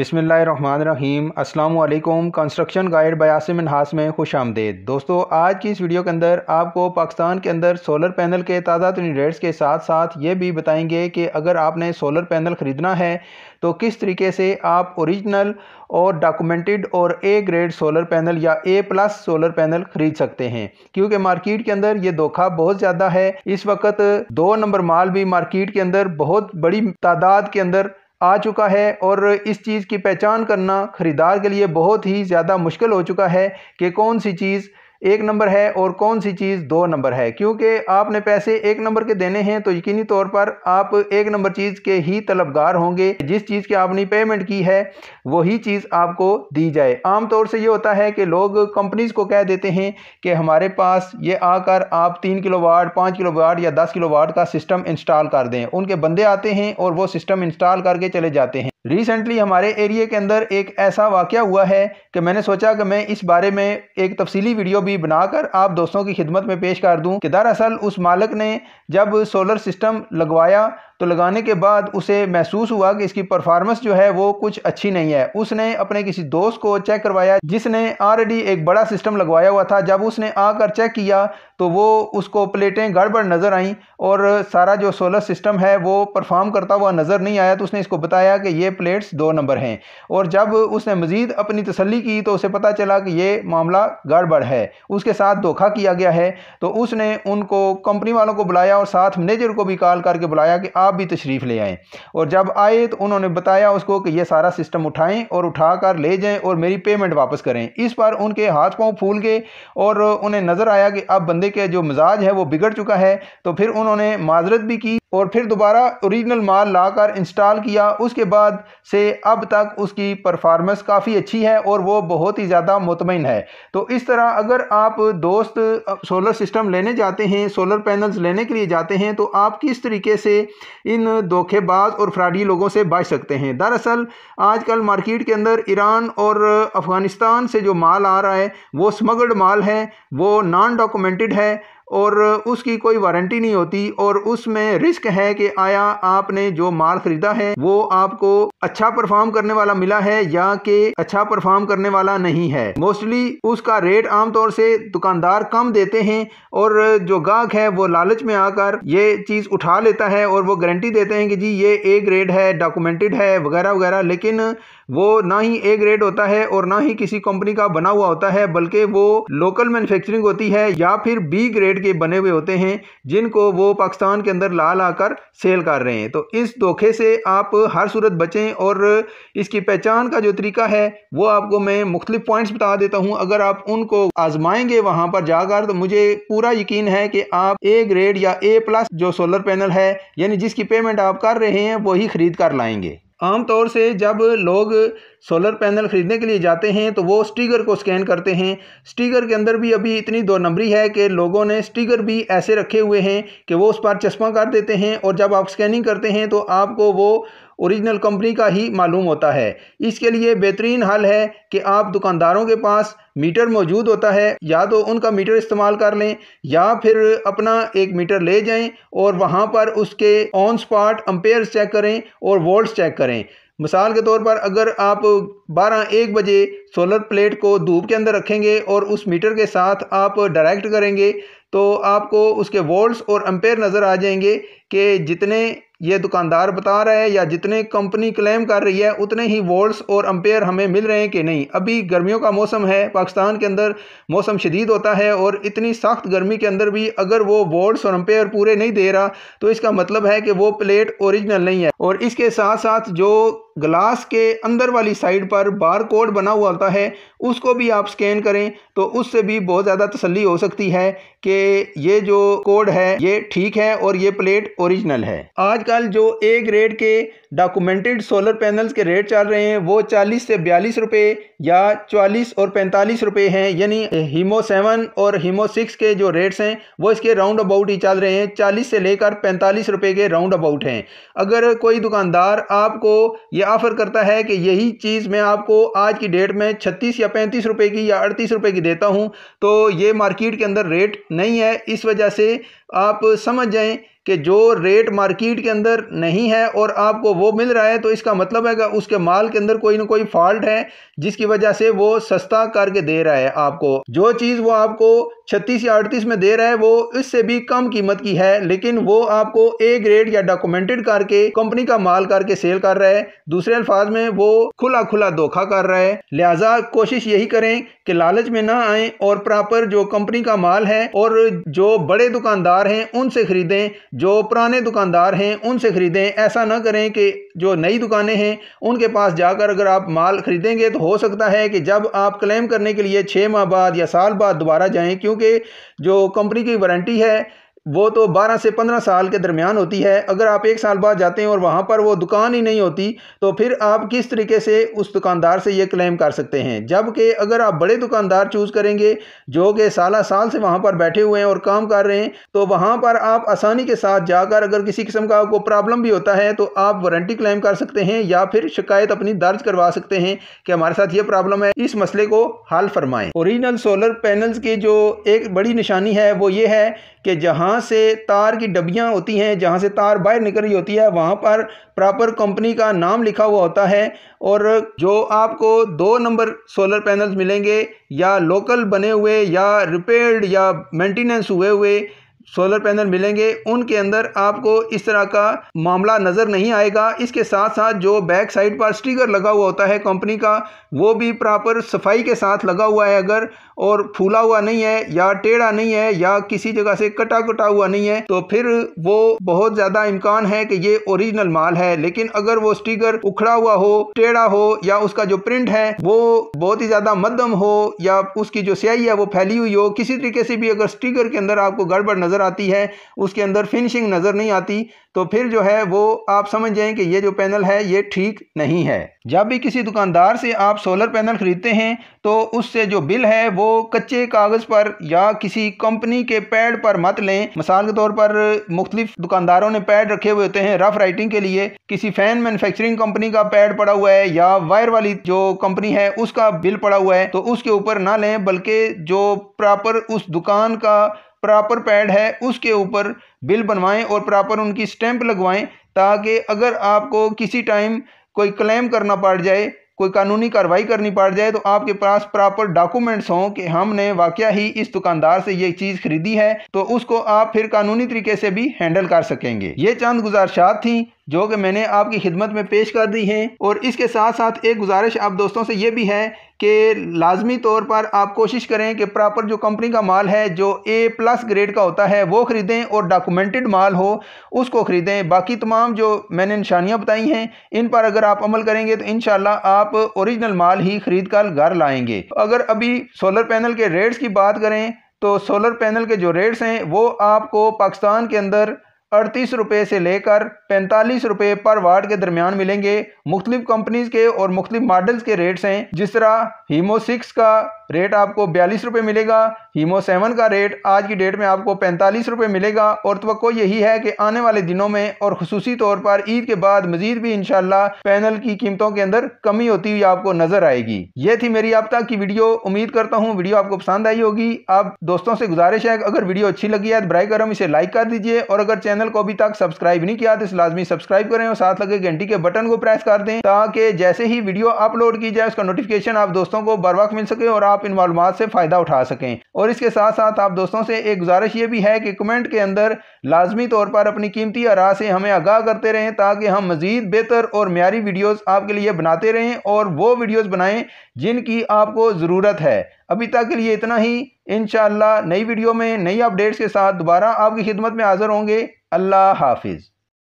बिसमीम अल्लाम construction guide बयासम हास में खुश आमदेद दोस्तों आज की इस वीडियो के अंदर आपको पाकिस्तान के अंदर सोलर पैनल के ताज़ा तरीन रेट्स के साथ साथ ये भी बताएंगे कि अगर आपने सोलर पैनल ख़रीदना है तो किस तरीके से आप ओरिजिनल और डॉक्यूमेंटेड और ए ग्रेड सोलर पैनल या ए प्लस सोलर पैनल खरीद सकते हैं क्योंकि मार्केट के अंदर ये धोखा बहुत ज़्यादा है इस वक्त दो नंबर माल भी मार्केट के अंदर बहुत बड़ी तादाद के अंदर आ चुका है और इस चीज़ की पहचान करना ख़रीदार के लिए बहुत ही ज़्यादा मुश्किल हो चुका है कि कौन सी चीज़ एक नंबर है और कौन सी चीज़ दो नंबर है क्योंकि आपने पैसे एक नंबर के देने हैं तो यकीनी तौर पर आप एक नंबर चीज़ के ही तलबगार होंगे जिस चीज़ की आपने पेमेंट की है वही चीज़ आपको दी जाए आमतौर से ये होता है कि लोग कंपनीज़ को कह देते हैं कि हमारे पास ये आकर आप तीन किलो वाट पाँच किलो वाट या दस किलो वाट का सिस्टम इंस्टॉल कर दें उनके बंदे आते हैं और वो सिस्टम इंस्टॉल करके चले जाते हैं रिसेंटली हमारे एरिए के अंदर एक ऐसा वाक़ हुआ है कि मैंने सोचा कि मैं इस बारे में एक तफसीली वीडियो भी बनाकर आप दोस्तों की खिदमत में पेश कर दूं कि दरअसल उस मालक ने जब सोलर सिस्टम लगवाया तो लगाने के बाद उसे महसूस हुआ कि इसकी परफॉर्मेंस जो है वो कुछ अच्छी नहीं है उसने अपने किसी दोस्त को चेक करवाया जिसने ऑलरेडी एक बड़ा सिस्टम लगवाया हुआ था जब उसने आकर चेक किया तो वो उसको प्लेटें गड़बड़ नज़र आईं और सारा जो सोलर सिस्टम है वो परफॉर्म करता हुआ नज़र नहीं आया तो उसने इसको बताया कि ये प्लेट्स दो नंबर हैं और जब उसने मज़ीद अपनी तसली की तो उसे पता चला कि ये मामला गड़बड़ है उसके साथ धोखा किया गया है तो उसने उनको कंपनी वालों को बुलाया और साथ मैनेजर को भी कॉल करके बुलाया कि आप आप भी तशरीफ़ ले आएँ और जब आए तो उन्होंने बताया उसको कि यह सारा सिस्टम उठाएँ और उठा कर ले जाएँ और मेरी पेमेंट वापस करें इस पर उनके हाथ पाँव फूल गए और उन्हें नज़र आया कि अब बंदे के जो मिजाज है वो बिगड़ चुका है तो फिर उन्होंने माजरत भी की और फिर दोबारा ओरिजिनल माल लाकर इंस्टॉल किया उसके बाद से अब तक उसकी परफार्मेंस काफ़ी अच्छी है और वो बहुत ही ज़्यादा मुतमिन है तो इस तरह अगर आप दोस्त सोलर सिस्टम लेने जाते हैं सोलर पैनल्स लेने के लिए जाते हैं तो आप किस तरीके से इन धोखेबाज और फ्राडी लोगों से बच सकते हैं दरअसल आज मार्केट के अंदर ईरान और अफ़गानिस्तान से जो माल आ रहा है वो स्मगल्ड माल है वो नॉन डॉक्यूमेंटेड है और उसकी कोई वारंटी नहीं होती और उसमें रिस्क है कि आया आपने जो माल खरीदा है वो आपको अच्छा परफॉर्म करने वाला मिला है या कि अच्छा परफॉर्म करने वाला नहीं है मोस्टली उसका रेट आमतौर से दुकानदार कम देते हैं और जो गाहक है वो लालच में आकर ये चीज़ उठा लेता है और वो गारंटी देते हैं कि जी ये ए ग्रेड है डॉक्यूमेंटेड है वगैरह वगैरह लेकिन वो ना ही ए ग्रेड होता है और ना ही किसी कंपनी का बना हुआ होता है बल्कि वो लोकल मैन्युफैक्चरिंग होती है या फिर बी ग्रेड ब्रांडेड के बने हुए होते हैं जिनको वो पाकिस्तान के अंदर ला ला कर सेल कर रहे हैं तो इस धोखे से आप हर सूरत बचें और इसकी पहचान का जो तरीका है वो आपको मैं मुख्तलिफ पॉइंट्स बता देता हूँ अगर आप उनको आजमाएंगे वहाँ पर जाकर तो मुझे पूरा यकीन है कि आप ए ग्रेड या ए प्लस जो सोलर पैनल है यानी जिसकी पेमेंट आप कर रहे हैं वही खरीद कर लाएंगे आमतौर से जब लोग सोलर पैनल ख़रीदने के लिए जाते हैं तो वो स्टिकर को स्कैन करते हैं स्टिकर के अंदर भी अभी इतनी दो नंबरी है कि लोगों ने स्टिकर भी ऐसे रखे हुए हैं कि वो उस पर चश्मा काट देते हैं और जब आप स्कैनिंग करते हैं तो आपको वो ओरिजिनल कंपनी का ही मालूम होता है इसके लिए बेहतरीन हल है कि आप दुकानदारों के पास मीटर मौजूद होता है या तो उनका मीटर इस्तेमाल कर लें या फिर अपना एक मीटर ले जाएं और वहां पर उसके ऑन स्पॉट अम्पेयर चेक करें और वोल्ट चेक करें मिसाल के तौर पर अगर आप 12 एक बजे सोलर प्लेट को धूप के अंदर रखेंगे और उस मीटर के साथ आप डायरेक्ट करेंगे तो आपको उसके वोल्ट्स और अम्पेयर नज़र आ जाएंगे कि जितने ये दुकानदार बता रहा है या जितने कंपनी क्लेम कर रही है उतने ही वोल्ट्स और अम्पेयर हमें मिल रहे हैं कि नहीं अभी गर्मियों का मौसम है पाकिस्तान के अंदर मौसम शदीद होता है और इतनी सख्त गर्मी के अंदर भी अगर वो वोल्ट्स और अम्पेयर पूरे नहीं दे रहा तो इसका मतलब है कि वो प्लेट ओरिजिनल नहीं है और इसके साथ साथ जो ग्लास के अंदर वाली साइड पर बार कोड बना हुआ होता है उसको भी आप स्कैन करें तो उससे भी बहुत ज़्यादा तसली हो सकती है कि ये जो कोड है ये ठीक है और ये प्लेट ओरिजिनल है आजकल जो ए ग्रेड के डॉक्यूमेंटेड सोलर पैनल्स के रेट चल रहे हैं वो चालीस से बयालीस रुपये या चालीस और पैंतालीस रुपये हैं यानी हीमो सेवन और हीमो सिक्स के जो रेट्स हैं वो इसके राउंड अबाउट ही चल रहे हैं चालीस से लेकर पैंतालीस रुपये के राउंड अबाउट हैं अगर कोई दुकानदार आपको ये ऑफ़र करता है कि यही चीज़ मैं आपको आज की डेट में छत्तीस या पैंतीस रुपये की या अड़तीस रुपये की देता हूँ तो ये मार्केट के अंदर रेट नहीं है इस वजह से आप समझ जाएँ कि जो रेट मार्केट के अंदर नहीं है और आपको वो मिल रहा है तो इसका मतलब है कि उसके माल के अंदर कोई ना कोई फॉल्ट है जिसकी वजह से वो सस्ता करके दे रहा है आपको जो चीज़ वो आपको छत्तीस या अड़तीस में दे रहा है वो इससे भी कम कीमत की है लेकिन वो आपको ए ग्रेड या डॉक्यूमेंटेड करके कंपनी का माल करके सेल कर रहा है दूसरे अल्फाज में वो खुला खुला धोखा कर रहा है लिहाजा कोशिश यही करें कि लालच में ना आए और प्रॉपर जो कंपनी का माल है और जो बड़े दुकानदार हैं उनसे खरीदें जो पुराने दुकानदार हैं उनसे ख़रीदें ऐसा ना करें कि जो नई दुकानें हैं उनके पास जाकर अगर आप माल ख़रीदेंगे तो हो सकता है कि जब आप क्लेम करने के लिए छः माह बाद या साल बाद दोबारा जाएं क्योंकि जो कंपनी की वारंटी है वो तो 12 से 15 साल के दरमियान होती है अगर आप एक साल बाद जाते हैं और वहाँ पर वो दुकान ही नहीं होती तो फिर आप किस तरीके से उस दुकानदार से ये क्लेम कर सकते हैं जबकि अगर आप बड़े दुकानदार चूज़ करेंगे जो कि साल साल से वहाँ पर बैठे हुए हैं और काम कर रहे हैं तो वहाँ पर आप आसानी के साथ जाकर अगर किसी किस्म का आपको प्रॉब्लम भी होता है तो आप वारंटी क्लेम कर सकते हैं या फिर शिकायत अपनी दर्ज करवा सकते हैं कि हमारे साथ ये प्रॉब्लम है इस मसले को हल फरमाएं औरिजिनल सोलर पैनल्स की जो एक बड़ी निशानी है वो ये है कि जहाँ जहाँ से तार की डबियाँ होती हैं जहाँ से तार बाहर निकल रही होती है वहाँ पर प्रॉपर कंपनी का नाम लिखा हुआ होता है और जो आपको दो नंबर सोलर पैनल्स मिलेंगे या लोकल बने हुए या रिपेयर्ड या मेंटेनेंस हुए हुए सोलर पैनल मिलेंगे उनके अंदर आपको इस तरह का मामला नज़र नहीं आएगा इसके साथ साथ जो बैक साइड पर स्टिकर लगा हुआ होता है कंपनी का वो भी प्रॉपर सफाई के साथ लगा हुआ है अगर और फूला हुआ नहीं है या टेढ़ा नहीं है या किसी जगह से कटा कटा हुआ नहीं है तो फिर वो बहुत ज़्यादा इम्कान है कि ये ओरिजिनल माल है लेकिन अगर वो स्टिकर उखड़ा हुआ हो टेढ़ा हो या उसका जो प्रिंट है वो बहुत ही ज़्यादा मध्यम हो या उसकी जो स्याही है वो फैली हुई हो किसी तरीके से भी अगर स्टिकर के अंदर आपको गड़बड़ नज़र आती है उसके अंदर फिनिशिंग नज़र नहीं आती तो फिर जो है वो आप समझ जाए कि ये जो पैनल है ये ठीक नहीं है जब भी किसी दुकानदार से आप सोलर पैनल खरीदते हैं तो उससे जो बिल है वो कच्चे कागज पर या किसी कंपनी के पैड पर मत लें मिसाल के तौर पर मुख्तलिफ दुकानदारों ने पैड रखे हुए होते हैं रफ राइटिंग के लिए किसी फैन मैन्युफैक्चरिंग कंपनी का पैड पड़ा हुआ है या वायर वाली जो कंपनी है उसका बिल पड़ा हुआ है तो उसके ऊपर ना लें बल्कि जो प्रॉपर उस दुकान का प्रॉपर पैड है उसके ऊपर बिल बनवाएं और प्रॉपर उनकी स्टैंप लगवाएं ताकि अगर आपको किसी टाइम कोई क्लेम करना पड़ जाए कोई कानूनी कार्रवाई करनी पड़ जाए तो आपके पास प्रॉपर डॉक्यूमेंट्स हों कि हमने वाकया ही इस दुकानदार से ये चीज़ खरीदी है तो उसको आप फिर कानूनी तरीके से भी हैंडल कर सकेंगे ये चंद गुजारशात थी जो कि मैंने आपकी खिदमत में पेश कर दी है और इसके साथ साथ एक गुजारिश आप दोस्तों से ये भी है कि लाजमी तौर पर आप कोशिश करें कि प्रॉपर जो कंपनी का माल है जो ए प्लस ग्रेड का होता है वो ख़रीदें और डॉक्यूमेंटेड माल हो उसको ख़रीदें बाकी तमाम जो मैंने निशानियाँ बताई हैं इन पर अगर आप अमल करेंगे तो इन आप औरिजिनल माल ही ख़रीद कर घर लाएँगे अगर अभी सोलर पैनल के रेट्स की बात करें तो सोलर पैनल के जो रेट्स हैं वो आपको पाकिस्तान के अंदर अड़तीस रुपये से लेकर पैंतालीस रुपये पर वाट के दरमियान मिलेंगे मुख्तलिफ कंपनीज के और मुख्तलिफ मॉडल्स के रेट्स हैं जिस तरह हीमो सिक्स का रेट आपको बयालीस रुपये मिलेगा हीमो सेवन का रेट आज की डेट में आपको पैंतालीस रुपये मिलेगा और तो यही है कि आने वाले दिनों में और खसूसी तौर पर ईद के बाद मजीद भी इनशाला पैनल की कीमतों के अंदर कमी होती हुई आपको नजर आएगी ये थी मेरी अब तक की वीडियो उम्मीद करता हूँ वीडियो आपको पसंद आई होगी आप दोस्तों से गुजारिश है अगर वीडियो अच्छी लगी है तो ब्राई करम इसे लाइक कर दीजिए और अगर चैनल चैनल को अभी तक सब्सक्राइब नहीं किया तो इस लाजमी सब्सक्राइब करें और साथ लगे घंटी के बटन को प्रेस कर दें ताकि जैसे ही वीडियो अपलोड की जाए उसका नोटिफिकेशन आप दोस्तों को बर वक्त मिल सके और आप इन मालूम से फ़ायदा उठा सकें और इसके साथ साथ आप दोस्तों से एक गुजारिश ये भी है कि कमेंट के अंदर लाजमी तौर पर अपनी कीमती आरा से हमें आगाह करते रहें ताकि हम मज़ीद बेहतर और मीरी वीडियोज़ आपके लिए बनाते रहें और वो वीडियोज़ बनाएं जिनकी आपको ज़रूरत है अभी तक के लिए इतना ही इन नई वीडियो में नई अपडेट्स के साथ दोबारा आपकी खिदमत में हाज़िर होंगे अल्लाह हाफिज़